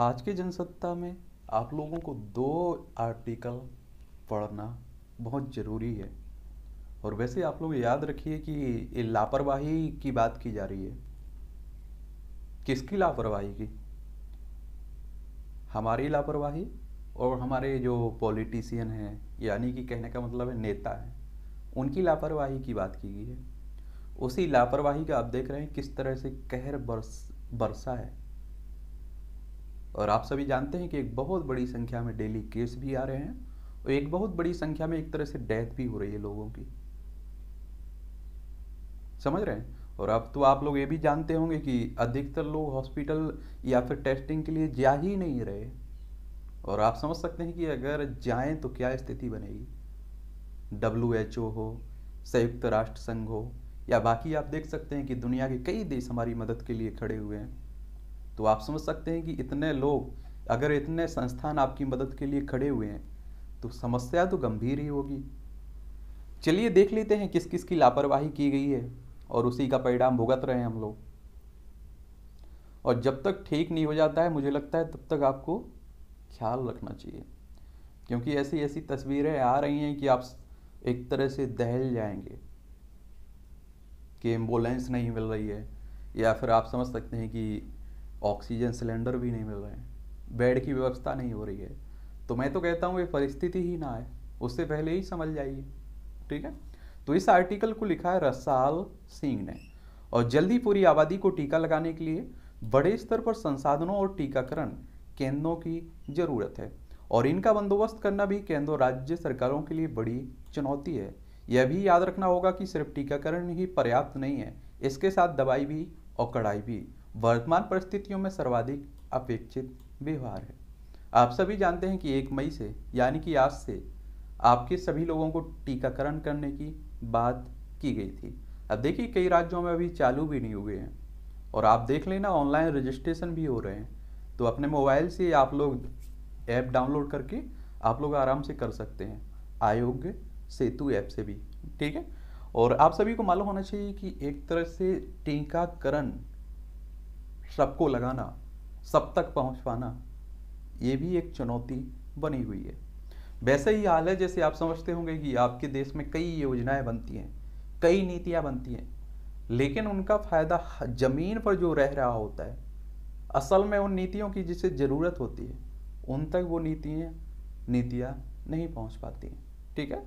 आज के जनसत्ता में आप लोगों को दो आर्टिकल पढ़ना बहुत ज़रूरी है और वैसे आप लोग याद रखिए कि ये लापरवाही की बात की जा रही है किसकी लापरवाही की हमारी लापरवाही और हमारे जो पॉलिटिशियन हैं यानी कि कहने का मतलब है नेता हैं उनकी लापरवाही की बात की गई है उसी लापरवाही का आप देख रहे हैं किस तरह से कहर बरस बरसा है और आप सभी जानते हैं कि एक बहुत बड़ी संख्या में डेली केस भी आ रहे हैं और एक बहुत बड़ी संख्या में एक तरह से डेथ भी हो रही है लोगों की समझ रहे हैं और अब तो आप लोग ये भी जानते होंगे कि अधिकतर लोग हॉस्पिटल या फिर टेस्टिंग के लिए जा ही नहीं रहे और आप समझ सकते हैं कि अगर जाएं तो क्या स्थिति बनेगी डब्ल्यू एच ओ हो संयुक्त राष्ट्र संघ हो या बाकी आप देख सकते हैं कि दुनिया के कई देश हमारी मदद के लिए खड़े हुए हैं तो आप समझ सकते हैं कि इतने लोग अगर इतने संस्थान आपकी मदद के लिए खड़े हुए हैं तो समस्या तो गंभीर ही होगी चलिए देख लेते हैं किस किस की लापरवाही की गई है और उसी का परिणाम भुगत रहे हैं हम लोग और जब तक ठीक नहीं हो जाता है मुझे लगता है तब तक आपको ख्याल रखना चाहिए क्योंकि ऐसी ऐसी तस्वीरें आ रही हैं कि आप एक तरह से दहल जाएंगे कि एम्बुलेंस नहीं मिल रही है या फिर आप समझ सकते हैं कि ऑक्सीजन सिलेंडर भी नहीं मिल रहे हैं बेड की व्यवस्था नहीं हो रही है तो मैं तो कहता हूँ ये परिस्थिति ही ना आए उससे पहले ही समझ जाइए ठीक है तो इस आर्टिकल को लिखा है रसाल सिंह ने और जल्दी पूरी आबादी को टीका लगाने के लिए बड़े स्तर पर संसाधनों और टीकाकरण केंद्रों की जरूरत है और इनका बंदोबस्त करना भी केंद्र राज्य सरकारों के लिए बड़ी चुनौती है यह भी याद रखना होगा कि सिर्फ टीकाकरण ही पर्याप्त नहीं है इसके साथ दवाई भी और कड़ाई भी वर्तमान परिस्थितियों में सर्वाधिक अपेक्षित व्यवहार है आप सभी जानते हैं कि एक मई से यानी कि आज से आपके सभी लोगों को टीकाकरण करने की बात की गई थी अब देखिए कई राज्यों में अभी चालू भी नहीं हुए हैं और आप देख लेना ऑनलाइन रजिस्ट्रेशन भी हो रहे हैं तो अपने मोबाइल से आप लोग ऐप डाउनलोड करके आप लोग आराम से कर सकते हैं आयोग्य सेतु ऐप से भी ठीक है और आप सभी को मालूम होना चाहिए कि एक तरह से टीकाकरण सबको लगाना सब तक पहुंच पाना ये भी एक चुनौती बनी हुई है वैसे ही हाल है जैसे आप समझते होंगे कि आपके देश में कई योजनाएं बनती हैं कई नीतियां बनती हैं लेकिन उनका फ़ायदा ज़मीन पर जो रह रहा होता है असल में उन नीतियों की जिसे ज़रूरत होती है उन तक वो नीतियाँ नीतियाँ नहीं पहुँच पाती हैं ठीक है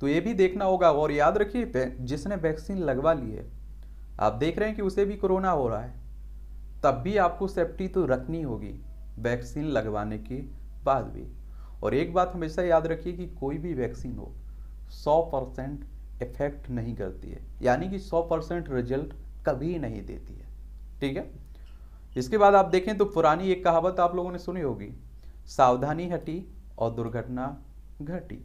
तो ये भी देखना होगा और याद रखिए जिसने वैक्सीन लगवा ली है आप देख रहे हैं कि उसे भी कोरोना हो रहा है तब भी आपको सेफ्टी तो रखनी होगी वैक्सीन लगवाने के बाद भी और एक बात हमेशा याद रखिए कि कोई भी वैक्सीन हो 100 परसेंट इफेक्ट नहीं करती है यानी कि 100 परसेंट रिजल्ट कभी नहीं देती है ठीक है इसके बाद आप देखें तो पुरानी एक कहावत आप लोगों ने सुनी होगी सावधानी हटी और दुर्घटना घटी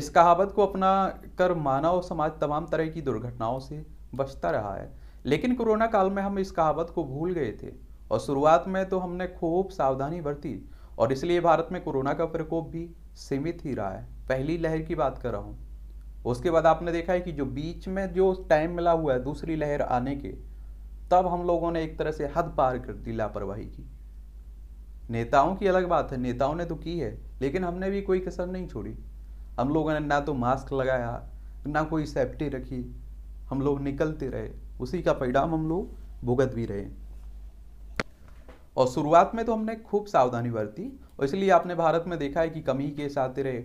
इस कहावत को अपना कर मानव समाज तमाम तरह की दुर्घटनाओं से बचता रहा है लेकिन कोरोना काल में हम इस कहावत को भूल गए थे और शुरुआत में तो हमने खूब सावधानी बरती और इसलिए भारत में कोरोना का प्रकोप भी सीमित ही रहा है पहली लहर की बात कर रहा हूँ उसके बाद आपने देखा है कि जो बीच में जो टाइम मिला हुआ है दूसरी लहर आने के तब हम लोगों ने एक तरह से हद पार कर दी लापरवाही की नेताओं की अलग बात है नेताओं ने तो की है लेकिन हमने भी कोई कसर नहीं छोड़ी हम लोगों ने ना तो मास्क लगाया ना कोई सेफ्टी रखी हम लोग निकलते रहे उसी का परिणाम हम लोग भुगत भी रहे और शुरुआत में तो हमने खूब सावधानी बरती और इसलिए आपने भारत में देखा है कि कमी के साथ रहे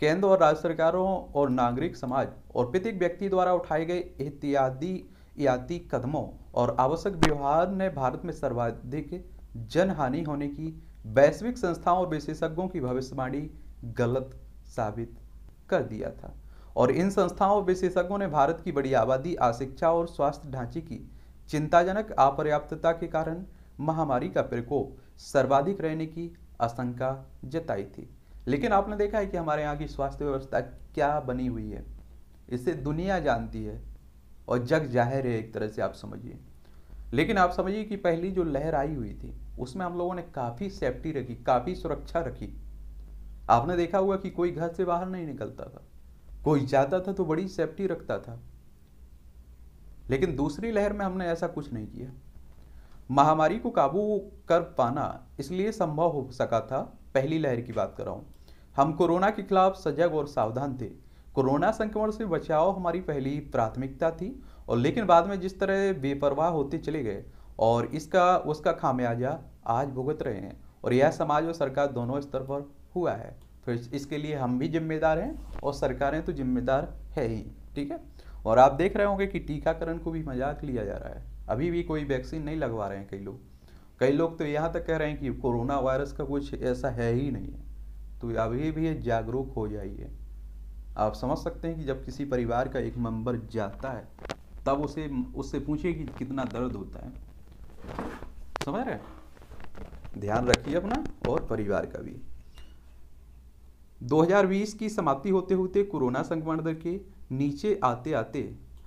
केंद्र और राज्य सरकारों और नागरिक समाज और प्रत्येक व्यक्ति द्वारा उठाए गए एहतियाती याती कदमों और आवश्यक व्यवहार ने भारत में सर्वाधिक जनहानि होने की वैश्विक संस्थाओं और विशेषज्ञों की भविष्यवाणी गलत साबित कर दिया था और इन संस्थाओं और विशेषज्ञों ने भारत की बड़ी आबादी अशिक्षा और स्वास्थ्य ढांचे की चिंताजनक अपर्याप्तता के कारण महामारी का प्रकोप सर्वाधिक रहने की आशंका जताई थी लेकिन आपने देखा है कि हमारे यहाँ की स्वास्थ्य व्यवस्था क्या बनी हुई है इसे दुनिया जानती है और जग जाहिर है एक तरह से आप समझिए लेकिन आप समझिए कि पहली जो लहर आई हुई थी उसमें हम लोगों ने काफ़ी सेफ्टी रखी काफ़ी सुरक्षा रखी आपने देखा हुआ कि कोई घर से बाहर नहीं निकलता था कोई जाता था तो बड़ी सेफ्टी रखता था लेकिन दूसरी लहर में हमने ऐसा कुछ नहीं किया महामारी को काबू कर पाना इसलिए संभव हो सका था पहली लहर की बात कर रहा हूं हम कोरोना के खिलाफ सजग और सावधान थे कोरोना संक्रमण से बचाव हमारी पहली प्राथमिकता थी और लेकिन बाद में जिस तरह बेपरवाह होते चले गए और इसका उसका खामियाजा आज भुगत रहे हैं और यह समाज और सरकार दोनों स्तर पर हुआ है तो इस, इसके लिए हम भी जिम्मेदार हैं और सरकारें तो जिम्मेदार है ही ठीक है और आप देख रहे होंगे कि टीकाकरण को भी मजाक लिया जा रहा है अभी भी कोई वैक्सीन नहीं लगवा रहे हैं कई लोग कई लोग तो यहाँ तक कह रहे हैं कि कोरोना वायरस का कुछ ऐसा है ही नहीं है तो अभी भी जागरूक हो जाइए आप समझ सकते हैं कि जब किसी परिवार का एक मेंबर जाता है तब उसे उससे पूछिए कि कितना दर्द होता है समझ रहे ध्यान रखिए अपना और परिवार का भी 2020 की समाप्ति होते होते कोरोना संक्रमण दर के नीचे आते आते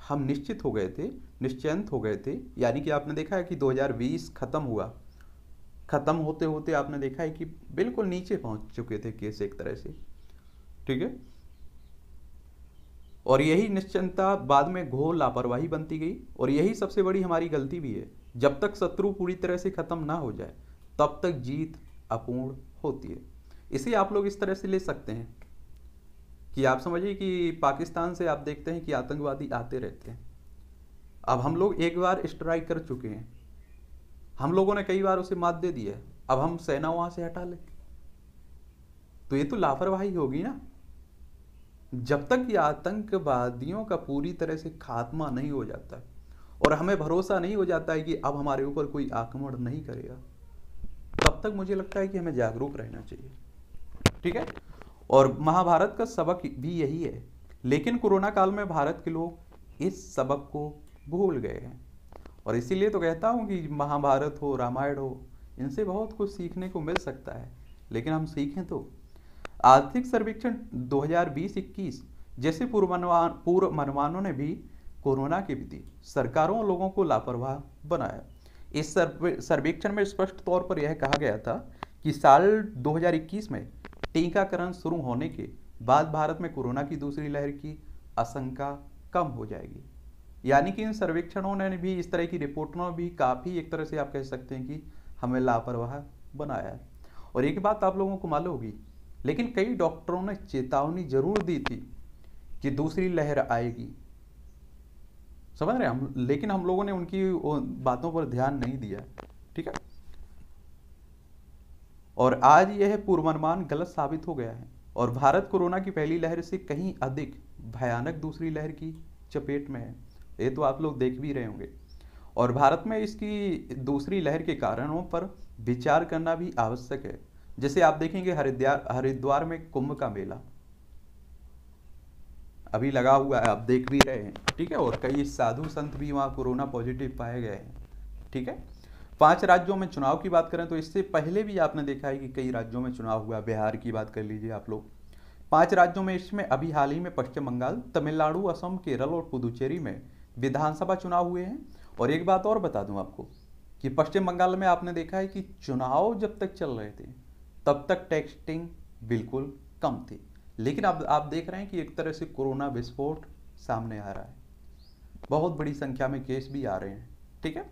हम निश्चित हो गए थे निश्चिंत हो गए थे यानी कि आपने देखा है कि 2020 खत्म हुआ खत्म होते होते आपने देखा है कि बिल्कुल नीचे पहुंच चुके थे केस एक तरह से ठीक है और यही निश्चिंता बाद में घोर लापरवाही बनती गई और यही सबसे बड़ी हमारी गलती भी है जब तक शत्रु पूरी तरह से खत्म ना हो जाए तब तक जीत अपूर्ण होती है इसे आप लोग इस तरह से ले सकते हैं कि आप समझिए कि पाकिस्तान से आप देखते हैं कि आतंकवादी आते रहते हैं अब हम लोग एक बार स्ट्राइक कर चुके हैं हम लोगों ने कई बार उसे मात दे दी है अब हम सेना वहां से हटा लें तो ये तो लापरवाही होगी ना जब तक ये आतंकवादियों का पूरी तरह से खात्मा नहीं हो जाता और हमें भरोसा नहीं हो जाता है कि अब हमारे ऊपर कोई आक्रमण नहीं करेगा तब तक मुझे लगता है कि हमें जागरूक रहना चाहिए ठीक है और महाभारत का सबक भी यही है लेकिन कोरोना काल में भारत के लोग इस सबक को भूल गए हैं और इसीलिए तो कहता हूँ कि महाभारत हो रामायण हो इनसे बहुत कुछ सीखने को मिल सकता है लेकिन हम सीखें तो आर्थिक सर्वेक्षण 2020-21 जैसे पूर्वानुमान पूर्व मनमानों ने भी कोरोना के विधि सरकारों और लोगों को लापरवाह बनाया इस सर्वेक्षण में स्पष्ट तौर पर यह कहा गया था कि साल 2021 में टीकाकरण शुरू होने के बाद भारत में कोरोना की दूसरी लहर की आशंका कम हो जाएगी यानी कि इन सर्वेक्षणों ने भी इस तरह की रिपोर्टों भी काफ़ी एक तरह से आप कह सकते हैं कि हमें लापरवाह बनाया है और एक बात आप लोगों को मालूम होगी लेकिन कई डॉक्टरों ने चेतावनी जरूर दी थी कि दूसरी लहर आएगी समझ रहे हम लेकिन हम लोगों ने उनकी बातों पर ध्यान नहीं दिया और आज यह पूर्वानुमान गलत साबित हो गया है और भारत कोरोना की पहली लहर से कहीं अधिक भयानक दूसरी लहर की चपेट में है ये तो आप लोग देख भी रहे होंगे और भारत में इसकी दूसरी लहर के कारणों पर विचार करना भी आवश्यक है जैसे आप देखेंगे हरिद्वार हरिद्वार में कुंभ का मेला अभी लगा हुआ है आप देख भी रहे हैं ठीक है और कई साधु संत भी वहाँ कोरोना पॉजिटिव पाए गए हैं ठीक है पांच राज्यों में चुनाव की बात करें तो इससे पहले भी आपने देखा है कि कई राज्यों में चुनाव हुआ बिहार की बात कर लीजिए आप लोग पांच राज्यों में इसमें अभी हाल ही में पश्चिम बंगाल तमिलनाडु असम केरल और पुदुचेरी में विधानसभा चुनाव हुए हैं और एक बात और बता दूं आपको कि पश्चिम बंगाल में आपने देखा है कि चुनाव जब तक चल रहे थे तब तक टेक्स्टिंग बिल्कुल कम थी लेकिन अब आप देख रहे हैं कि एक तरह से कोरोना विस्फोट सामने आ रहा है बहुत बड़ी संख्या में केस भी आ रहे हैं ठीक है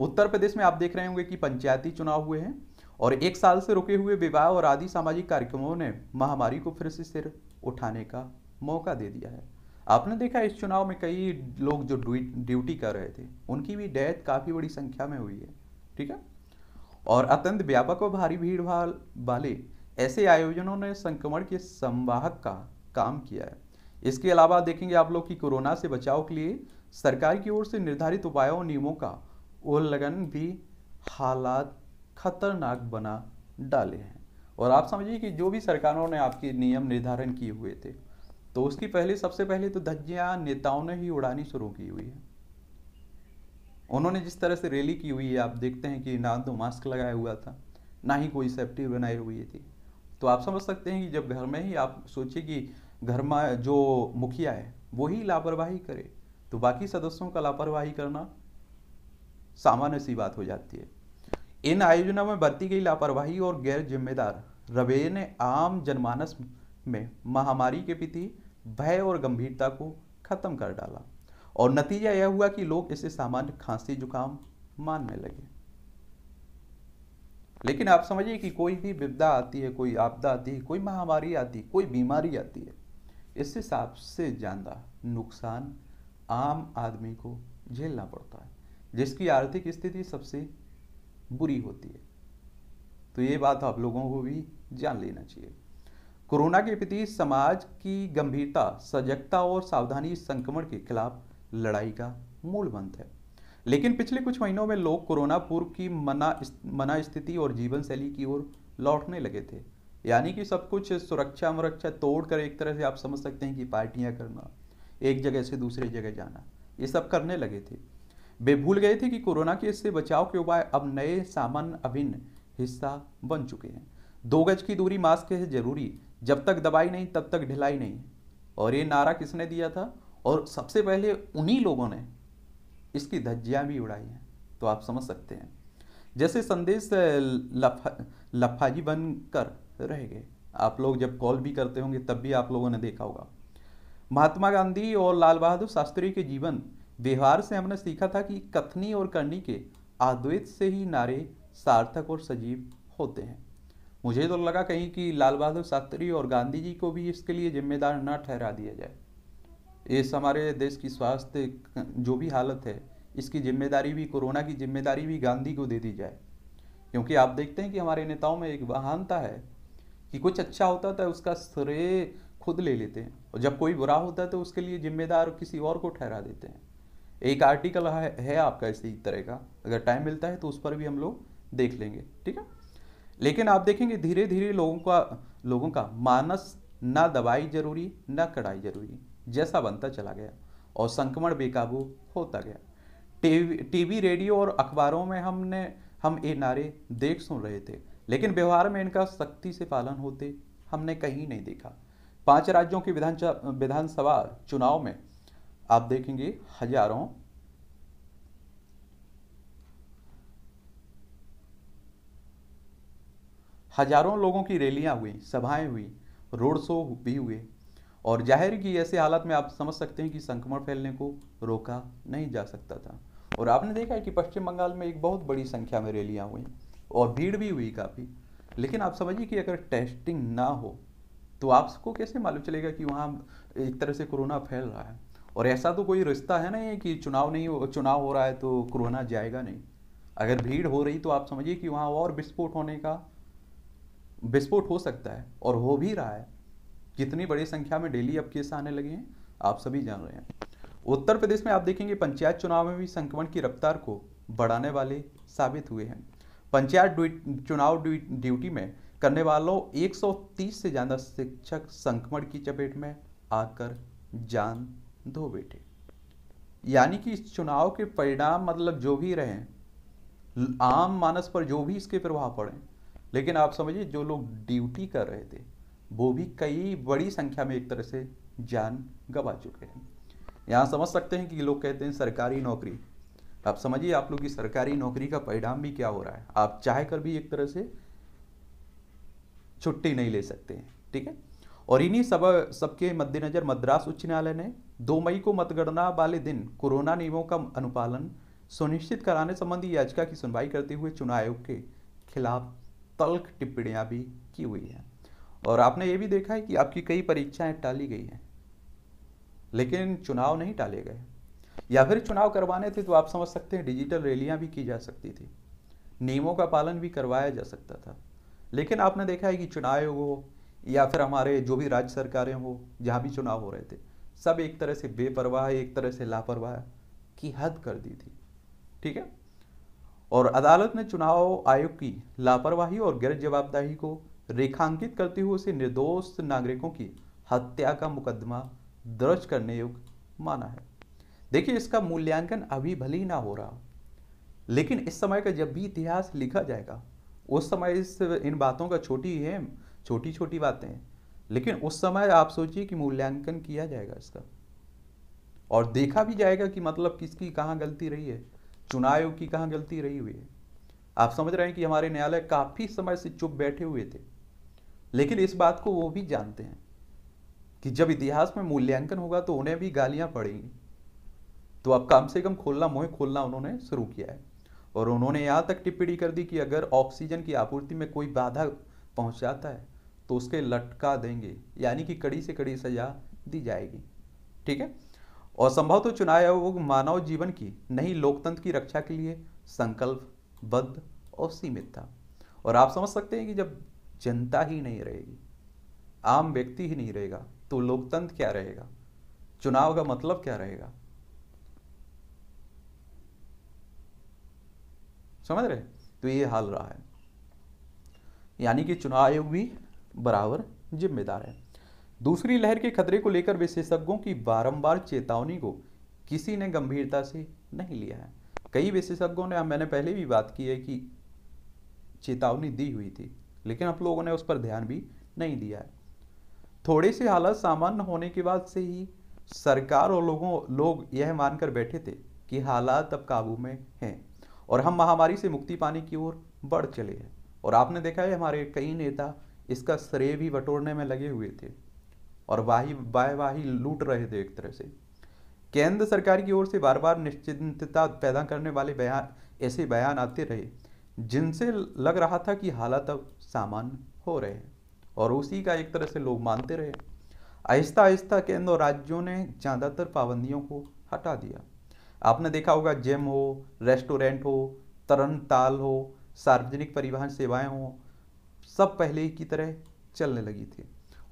उत्तर प्रदेश में आप देख रहे होंगे कि पंचायती चुनाव हुए हैं और एक साल से रुके हुए विवाह और आदि सामाजिक कार्यक्रमों ने महामारी को फिर से सिर उठाने का मौका दे दिया है आपने देखा इस चुनाव में कई लोग जो ड्यूटी कर रहे थे उनकी भी डेथ काफ़ी बड़ी संख्या में हुई है ठीक है और अत्यंत व्यापक और भारी भीड़ भाड़ वाले ऐसे आयोजनों ने संक्रमण के संवाहक का काम किया है इसके अलावा देखेंगे आप लोग कि कोरोना से बचाव के लिए सरकार की ओर से निर्धारित उपायों और नियमों का वो लगन भी हालात खतरनाक बना डाले हैं और आप समझिए कि जो भी सरकारों ने आपके नियम निर्धारण किए हुए थे तो उसकी पहले सबसे पहले तो धज्जिया नेताओं ने ही उड़ानी शुरू की हुई है उन्होंने जिस तरह से रैली की हुई है आप देखते हैं कि ना तो मास्क लगाया हुआ था ना ही कोई सेफ्टी बनाई हुई थी तो आप समझ सकते हैं कि जब घर में ही आप सोचिए कि घर में जो मुखिया है वही लापरवाही करे तो बाकी सदस्यों का लापरवाही करना सामान्य सी बात हो जाती है इन आयोजनों में बरती गई लापरवाही और गैर जिम्मेदार रवैये ने आम जनमानस में महामारी के प्रति भय और गंभीरता को खत्म कर डाला और नतीजा यह हुआ कि लोग इसे सामान्य खांसी जुकाम मानने लगे लेकिन आप समझिए कि कोई भी विपदा आती है कोई आपदा आती है कोई महामारी आती है कोई बीमारी आती है इससे सबसे ज़्यादा नुकसान आम आदमी को झेलना पड़ता है जिसकी आर्थिक स्थिति सबसे बुरी होती है तो ये बात आप लोगों को भी जान लेना चाहिए कोरोना के प्रति समाज की गंभीरता सजगता और सावधानी संक्रमण के खिलाफ लड़ाई का मूल मंत्र है लेकिन पिछले कुछ महीनों में लोग कोरोना पूर्व की मना मना स्थिति और जीवन शैली की ओर लौटने लगे थे यानी कि सब कुछ सुरक्षा मुरक्षा तोड़कर एक तरह से आप समझ सकते हैं कि पार्टियां करना एक जगह से दूसरी जगह जाना ये सब करने लगे थे वे भूल गए थे कि कोरोना के इससे बचाव के उपाय अब नए सामान्य अभिन्न हिस्सा बन चुके हैं दो गज की दूरी मास्क है जरूरी जब तक दवाई नहीं तब तक ढिलाई नहीं और ये नारा किसने दिया था और सबसे पहले उन्हीं लोगों ने इसकी धज्जियां भी उड़ाई हैं तो आप समझ सकते हैं जैसे संदेश लफा लफाजी बनकर रह गए आप लोग जब कॉल भी करते होंगे तब भी आप लोगों ने देखा होगा महात्मा गांधी और लाल बहादुर शास्त्री के जीवन व्यवहार से हमने सीखा था कि कथनी और करनी के अद्वैत से ही नारे सार्थक और सजीव होते हैं मुझे तो लगा कहीं कि लाल बहादुर शास्त्री और गांधी जी को भी इसके लिए जिम्मेदार न ठहरा दिया जाए इस हमारे देश की स्वास्थ्य जो भी हालत है इसकी जिम्मेदारी भी कोरोना की जिम्मेदारी भी गांधी को दे दी जाए क्योंकि आप देखते हैं कि हमारे नेताओं में एक महानता है कि कुछ अच्छा होता था तो उसका श्रेय खुद ले लेते हैं और जब कोई बुरा होता है तो उसके लिए जिम्मेदार किसी और को ठहरा देते हैं एक आर्टिकल है, है आपका इसी तरह का अगर टाइम मिलता है तो उस पर भी हम लोग देख लेंगे ठीक है लेकिन आप देखेंगे धीरे धीरे लोगों का लोगों का मानस ना दवाई जरूरी ना कड़ाई जरूरी जैसा बनता चला गया और संक्रमण बेकाबू होता गया टीवी टीवी रेडियो और अखबारों में हमने हम ये नारे देख सुन रहे थे लेकिन व्यवहार में इनका सख्ती से पालन होते हमने कहीं नहीं देखा पांच राज्यों की विधानसभा विधानसभा चुनाव में आप देखेंगे हजारों हजारों लोगों की रैलियां हुई सभाएं हुई रोड शो भी हुए और जाहिर की ऐसे हालत में आप समझ सकते हैं कि संक्रमण फैलने को रोका नहीं जा सकता था और आपने देखा है कि पश्चिम बंगाल में एक बहुत बड़ी संख्या में रैलियां हुई और भीड़ भी हुई काफ़ी लेकिन आप समझिए कि अगर टेस्टिंग ना हो तो आपको कैसे मालूम चलेगा कि वहाँ एक तरह से कोरोना फैल रहा है और ऐसा तो कोई रिश्ता है ना ये कि चुनाव नहीं चुनाव हो रहा है तो कोरोना जाएगा नहीं अगर भीड़ हो रही तो आप समझिए कि वहाँ और विस्फोट होने का विस्फोट हो सकता है और हो भी रहा है कितनी बड़ी संख्या में डेली अब केस आने लगे हैं आप सभी जान रहे हैं उत्तर प्रदेश में आप देखेंगे पंचायत चुनाव में भी संक्रमण की रफ्तार को बढ़ाने वाले साबित हुए हैं पंचायत चुनाव ड्यूटी में करने वालों 130 से ज़्यादा शिक्षक संक्रमण की चपेट में आकर जान दो बेटे यानी कि इस चुनाव के परिणाम मतलब जो भी रहे आम मानस पर जो भी इसके प्रभाव पड़े लेकिन आप समझिए जो लोग ड्यूटी कर रहे थे वो भी कई बड़ी संख्या में एक तरह से जान गवा चुके हैं यहाँ समझ सकते हैं कि लोग कहते हैं सरकारी नौकरी आप समझिए आप लोग की सरकारी नौकरी का परिणाम भी क्या हो रहा है आप चाहे कर भी एक तरह से छुट्टी नहीं ले सकते ठीक है और इन्हीं सब सबके मद्देनज़र मद्रास उच्च न्यायालय ने दो मई को मतगणना वाले दिन कोरोना नियमों का अनुपालन सुनिश्चित कराने संबंधी याचिका की सुनवाई करते हुए चुनाव आयोग के खिलाफ तल्ख टिप्पणियां भी की हुई हैं और आपने ये भी देखा है कि आपकी कई परीक्षाएं टाली गई हैं लेकिन चुनाव नहीं टाले गए या फिर चुनाव करवाने थे तो आप समझ सकते हैं डिजिटल रैलियां भी की जा सकती थी नियमों का पालन भी करवाया जा सकता था लेकिन आपने देखा है कि चुनाव हो या फिर हमारे जो भी राज्य सरकारें हो जहाँ भी चुनाव हो रहे थे सब एक तरह से बेपरवाह एक तरह से लापरवाह की हद कर दी थी ठीक है और अदालत ने चुनाव आयोग की लापरवाही और गैर जवाबदाही को रेखांकित करते हुए उसे निर्दोष नागरिकों की हत्या का मुकदमा दर्ज करने योग्य माना है देखिए इसका मूल्यांकन अभी भले ही ना हो रहा लेकिन इस समय का जब भी इतिहास लिखा जाएगा उस समय इस इन बातों का छोटी है छोटी छोटी बातें लेकिन उस समय आप सोचिए कि मूल्यांकन किया जाएगा इसका और देखा भी जाएगा कि मतलब किसकी कहाँ गलती रही है चुनाव की कहाँ गलती रही हुई है आप समझ रहे हैं कि हमारे न्यायालय काफ़ी समय से चुप बैठे हुए थे लेकिन इस बात को वो भी जानते हैं कि जब इतिहास में मूल्यांकन होगा तो उन्हें भी गालियां पड़ेंगी तो अब कम से कम खोलना मुहे खोलना उन्होंने शुरू किया है और उन्होंने यहां तक टिप्पणी कर दी कि अगर ऑक्सीजन की आपूर्ति में कोई बाधा पहुंचाता है तो उसके लटका देंगे यानी कि कड़ी से कड़ी सजा दी जाएगी ठीक है और संभव तो चुनाव आयोग मानव जीवन की नहीं लोकतंत्र की रक्षा के लिए संकल्पबद्ध और सीमित था और आप समझ सकते हैं कि जब जनता ही नहीं रहेगी आम व्यक्ति ही नहीं रहेगा तो लोकतंत्र क्या रहेगा चुनाव का मतलब क्या रहेगा समझ रहे तो ये हाल रहा है यानी कि चुनाव आयोग भी बराबर जिम्मेदार है दूसरी लहर के खतरे को लेकर विशेषज्ञों की बारंबार चेतावनी को किसी ने गंभीरता से नहीं लिया है कई विशेषज्ञों ने मैंने पहले भी बात की है कि चेतावनी दी हुई थी लेकिन आप लोगों ने उस पर ध्यान भी नहीं दिया है थोड़े से हालत सामान्य होने के बाद से ही सरकार और लोगों लोग यह मानकर बैठे थे कि हालात अब काबू में हैं और हम महामारी से मुक्ति पाने की ओर बढ़ चले हैं और आपने देखा है हमारे कई नेता इसका श्रेय भी बटोरने में लगे हुए थे और वाही बाय लूट रहे थे एक तरह से केंद्र सरकार की ओर से बार बार निश्चिंतता पैदा करने वाले बयान ऐसे बयान आते रहे जिनसे लग रहा था कि हालात अब सामान्य हो रहे हैं और उसी का एक तरह से लोग मानते रहे आहिस्ता आहिस्ता केंद्र और राज्यों ने ज़्यादातर पाबंदियों को हटा दिया आपने देखा होगा जिम हो रेस्टोरेंट हो तरन ताल हो सार्वजनिक परिवहन सेवाएं हों सब पहले की तरह चलने लगी थी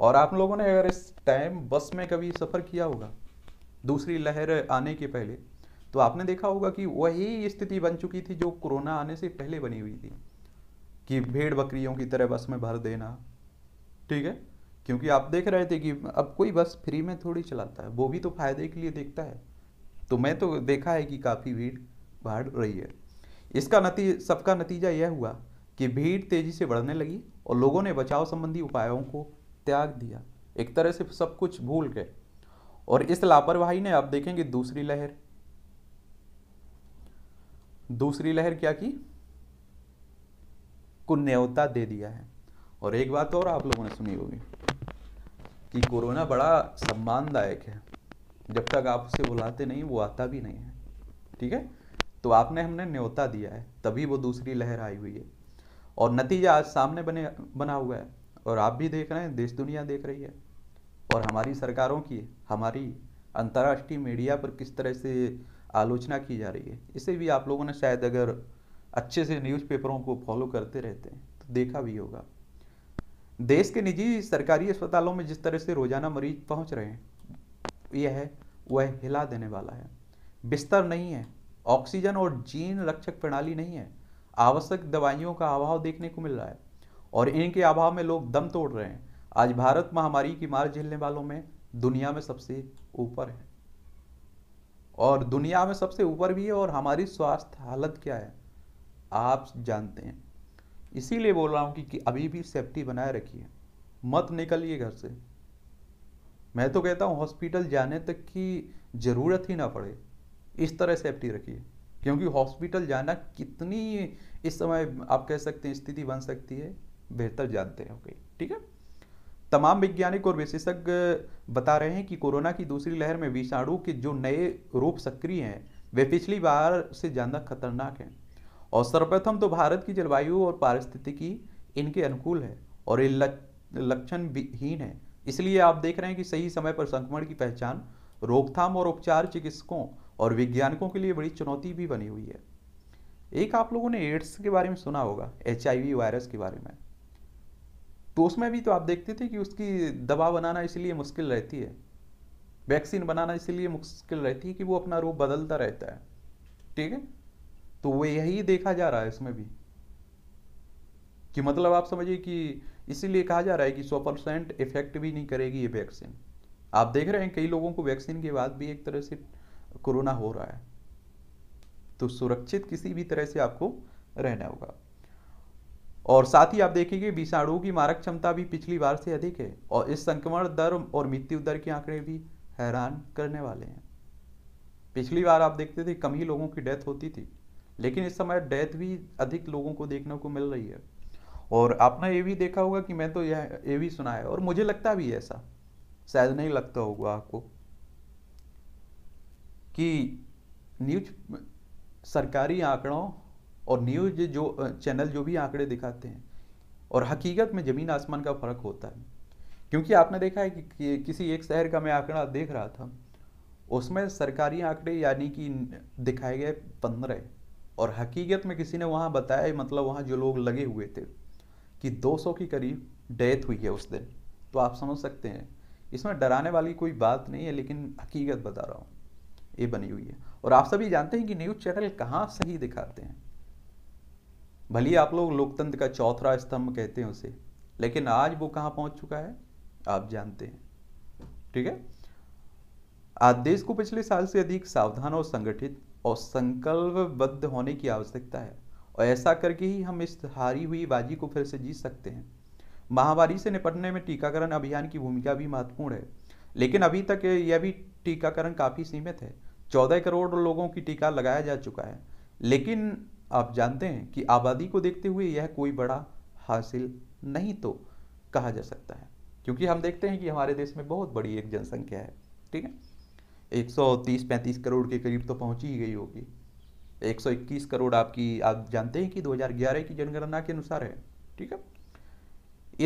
और आप लोगों ने अगर इस टाइम बस में कभी सफ़र किया होगा दूसरी लहर आने के पहले तो आपने देखा होगा कि वही स्थिति बन चुकी थी जो कोरोना आने से पहले बनी हुई थी कि भेड़ बकरियों की तरह बस में भर देना ठीक है क्योंकि आप देख रहे थे कि अब कोई बस फ्री में थोड़ी चलाता है वो भी तो फायदे के लिए देखता है तो मैं तो देखा है कि काफ़ी भीड़ भाड़ रही है इसका नती सबका नतीजा यह हुआ कि भीड़ तेजी से बढ़ने लगी और लोगों ने बचाव संबंधी उपायों को त्याग दिया एक तरह से सब कुछ भूल गए और इस लापरवाही ने आप देखेंगे दूसरी लहर दूसरी लहर क्या की को न्यौता दे दिया है और एक बात और आप लोगों ने सुनी होगी कि कोरोना बड़ा सम्मानदायक है जब तक आप उसे बुलाते नहीं वो आता भी नहीं है ठीक है तो आपने हमने न्योता दिया है तभी वो दूसरी लहर आई हुई है और नतीजा आज सामने बने बना हुआ है और आप भी देख रहे हैं देश दुनिया देख रही है और हमारी सरकारों की हमारी अंतर्राष्ट्रीय मीडिया पर किस तरह से आलोचना की जा रही है इसे भी आप लोगों ने शायद अगर अच्छे से न्यूज़पेपरों को फॉलो करते रहते हैं तो देखा भी होगा देश के निजी सरकारी अस्पतालों में जिस तरह से रोजाना मरीज पहुंच रहे हैं यह है वह हिला देने वाला है बिस्तर नहीं है ऑक्सीजन और जीन रक्षक प्रणाली नहीं है आवश्यक दवाइयों का अभाव देखने को मिल रहा है और इनके अभाव में लोग दम तोड़ रहे हैं आज भारत महामारी की मार झेलने वालों में दुनिया में सबसे ऊपर है और दुनिया में सबसे ऊपर भी है और हमारी स्वास्थ्य हालत क्या है आप जानते हैं इसीलिए बोल रहा हूं कि, कि अभी भी सेफ्टी बनाए रखिए मत निकलिए घर से मैं तो कहता हूं हॉस्पिटल जाने तक की ज़रूरत ही ना पड़े इस तरह सेफ्टी रखिए क्योंकि हॉस्पिटल जाना कितनी इस समय आप कह सकते हैं स्थिति बन सकती है बेहतर जानते होंगे ठीक है तमाम वैज्ञानिक और विशेषज्ञ बता रहे हैं कि कोरोना की दूसरी लहर में विषाणु के जो नए रूप सक्रिय हैं वे पिछली बार से ज़्यादा खतरनाक हैं और सर्वप्रथम तो भारत की जलवायु और पारिस्थितिकी इनके अनुकूल है और ये लक्षण विहीन है इसलिए आप देख रहे हैं कि सही समय पर संक्रमण की पहचान रोकथाम और उपचार चिकित्सकों और वैज्ञानिकों के लिए बड़ी चुनौती भी बनी हुई है एक आप लोगों ने एड्स के बारे में सुना होगा एच वायरस के बारे में तो उसमें भी तो आप देखते थे कि उसकी दवा बनाना इसलिए मुश्किल रहती है वैक्सीन बनाना इसलिए मुश्किल रहती है कि वो अपना रूप बदलता रहता है ठीक है तो वो यही देखा जा रहा है इसमें भी कि मतलब आप समझिए कि इसीलिए कहा जा रहा है कि सौ परसेंट इफेक्ट भी नहीं करेगी ये वैक्सीन आप देख रहे हैं कई लोगों को वैक्सीन के बाद भी एक तरह से कोरोना हो रहा है तो सुरक्षित किसी भी तरह से आपको रहना होगा और साथ ही आप देखेंगे विषाणु की मारक क्षमता भी पिछली बार से अधिक है और इस संक्रमण दर और मृत्यु दर के आंकड़े भी हैरान करने वाले हैं पिछली बार आप देखते थे कम ही लोगों की डेथ होती थी लेकिन इस समय डेथ भी अधिक लोगों को देखने को मिल रही है और आपने ये भी देखा होगा कि मैं तो यह ये भी सुना है और मुझे लगता भी ऐसा शायद नहीं लगता होगा आपको कि न्यूज सरकारी आंकड़ों और न्यूज जो चैनल जो भी आंकड़े दिखाते हैं और हकीकत में ज़मीन आसमान का फ़र्क होता है क्योंकि आपने देखा है कि, कि किसी एक शहर का मैं आंकड़ा देख रहा था उसमें सरकारी आंकड़े यानी कि दिखाए गए पंद्रह और हकीकत में किसी ने वहाँ बताया मतलब वहाँ जो लोग लगे हुए थे कि 200 के करीब डेथ हुई है उस दिन तो आप समझ सकते हैं इसमें डराने वाली कोई बात नहीं है लेकिन हकीकत बता रहा हूँ ये बनी हुई है और आप सभी जानते हैं कि न्यूज़ चैनल कहाँ सही दिखाते हैं भले आप लोग लोकतंत्र का चौथा स्तंभ कहते हैं उसे लेकिन आज वो कहाँ पहुँच चुका है आप जानते हैं ठीक है आज देश को पिछले साल से अधिक सावधान और संगठित और संकल्पबद्ध होने की आवश्यकता है और ऐसा करके ही हम इस हारी हुई बाजी को फिर से जीत सकते हैं महामारी से निपटने में टीकाकरण अभियान की भूमिका भी महत्वपूर्ण है लेकिन अभी तक यह भी टीकाकरण काफ़ी सीमित है चौदह करोड़ लोगों की टीका लगाया जा चुका है लेकिन आप जानते हैं कि आबादी को देखते हुए यह कोई बड़ा हासिल नहीं तो कहा जा सकता है क्योंकि हम देखते हैं कि हमारे देश में बहुत बड़ी एक जनसंख्या है ठीक है 130-35 करोड़ के करीब तो पहुंची ही गई होगी 121 करोड़ आपकी आप जानते हैं कि 2011 की जनगणना के अनुसार है ठीक है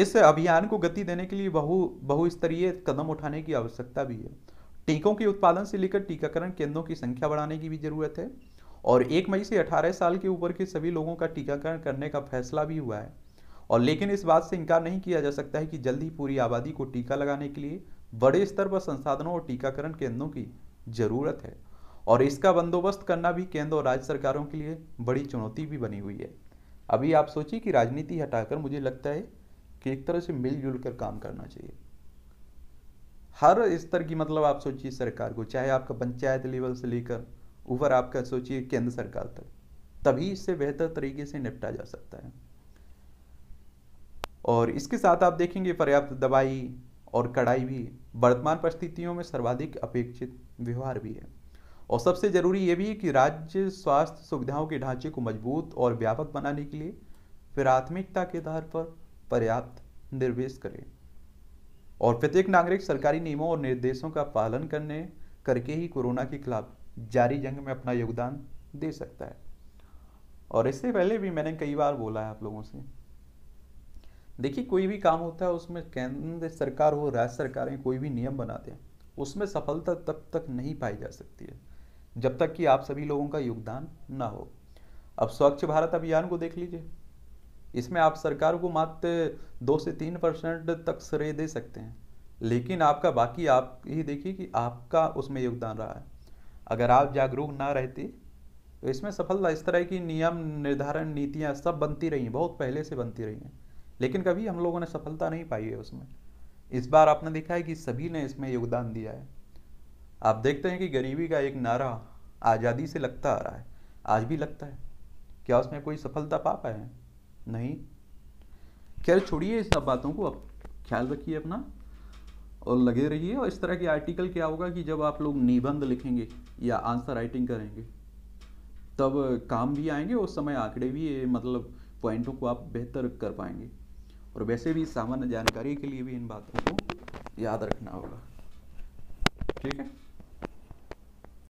इस अभियान को गति देने के लिए बहु बहुस्तरीय कदम उठाने की आवश्यकता भी है टीकों के उत्पादन से लेकर टीकाकरण केंद्रों की संख्या बढ़ाने की भी जरूरत है और एक मई से 18 साल के ऊपर के सभी लोगों का टीकाकरण करने का फैसला भी हुआ है और लेकिन इस बात से इनकार नहीं किया जा सकता है कि जल्द ही पूरी आबादी को टीका लगाने के लिए बड़े स्तर पर संसाधनों और टीकाकरण केंद्रों की जरूरत है और इसका बंदोबस्त करना भी केंद्र और राज्य सरकारों के लिए बड़ी चुनौती भी बनी हुई है अभी आप सोचिए कि राजनीति हटाकर मुझे लगता है कि एक तरह से मिलजुल कर काम करना चाहिए हर स्तर की मतलब आप सोचिए सरकार को चाहे आपका पंचायत लेवल से लेकर ऊपर आपका सोचिए केंद्र सरकार तक तभी इससे बेहतर तरीके से निपटा जा सकता है और इसके साथ आप देखेंगे पर्याप्त दवाई और कड़ाई भी वर्तमान परिस्थितियों में सर्वाधिक अपेक्षित व्यवहार भी है और सबसे जरूरी यह भी है कि राज्य स्वास्थ्य सुविधाओं के ढांचे को मजबूत और व्यापक बनाने के लिए प्राथमिकता के आधार पर पर्याप्त निर्वेश करें और प्रत्येक नागरिक सरकारी नियमों और निर्देशों का पालन करने करके ही कोरोना के खिलाफ जारी जंग में अपना योगदान दे सकता है और इससे पहले भी मैंने कई बार बोला है आप लोगों से देखिए कोई भी काम होता है उसमें केंद्र सरकार हो राज्य सरकारें कोई भी नियम बनाते हैं उसमें सफलता तब तक नहीं पाई जा सकती है जब तक कि आप सभी लोगों का योगदान ना हो अब स्वच्छ भारत अभियान को देख लीजिए इसमें आप सरकार को मात्र दो से तीन परसेंट तक श्रेय दे सकते हैं लेकिन आपका बाकी आप ही देखिए कि आपका उसमें योगदान रहा है अगर आप जागरूक ना रहते तो इसमें सफलता इस तरह की नियम निर्धारण नीतियाँ सब बनती रही हैं बहुत पहले से बनती रही हैं लेकिन कभी हम लोगों ने सफलता नहीं पाई है उसमें इस बार आपने देखा है कि सभी ने इसमें योगदान दिया है आप देखते हैं कि गरीबी का एक नारा आज़ादी से लगता आ रहा है आज भी लगता है क्या उसमें कोई सफलता पा पाए हैं नहीं खैर छोड़िए इस सब बातों को अब ख्याल रखिए अपना और लगे रहिए और इस तरह के आर्टिकल क्या होगा कि जब आप लोग निबंध लिखेंगे या आंसर राइटिंग करेंगे तब काम भी आएंगे उस समय आंकड़े भी मतलब पॉइंटों को आप बेहतर कर पाएंगे और वैसे भी सामान्य जानकारी के लिए भी इन बातों को याद रखना होगा ठीक है